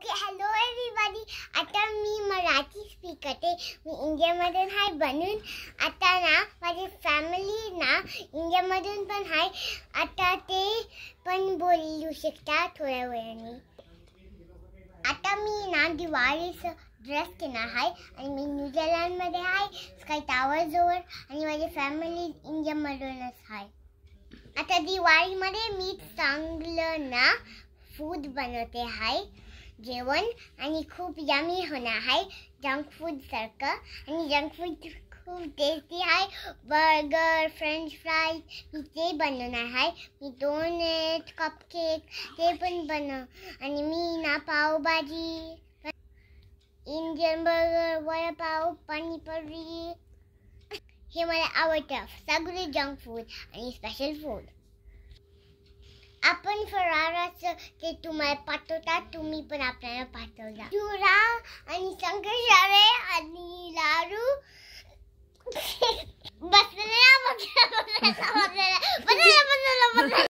Okay hello everybody आता मी Marathi speak करते मी इंडियामधून आहे बनून आता ना माझी फॅमिली ना इंडियामधून पण आहे आता ते पण बोलू शकता थोड्या वेळाने आता मी ना दिवाळीचं ड्रेस केला आहे आणि मी न्यूझीलंडमध्ये आहे स्काय जवळ आणि माझी फॅमिली इंडियामधूनच आहे आता दिवाळीमध्ये मी चांगलं ना फूड बनवते आहे जेवन आणि खूप यमी होणार आहे जंक फूड सारखं आणि जंक फूड खूप टेस्टी आहे बर्गर फ्रेंच फ्राईज मी ते बनवणार आहे मी डोनेट कपकेक ते पण बनव आणि मी ना पावभाजी इंडियन बर्गर वडापाव पाणीपुरी हे मला आवडतं सगळे जंक फूड आणि special food apoi ferara să te tu mai patota tu mi până pe patota. Jura, ani sangajare, ani laru.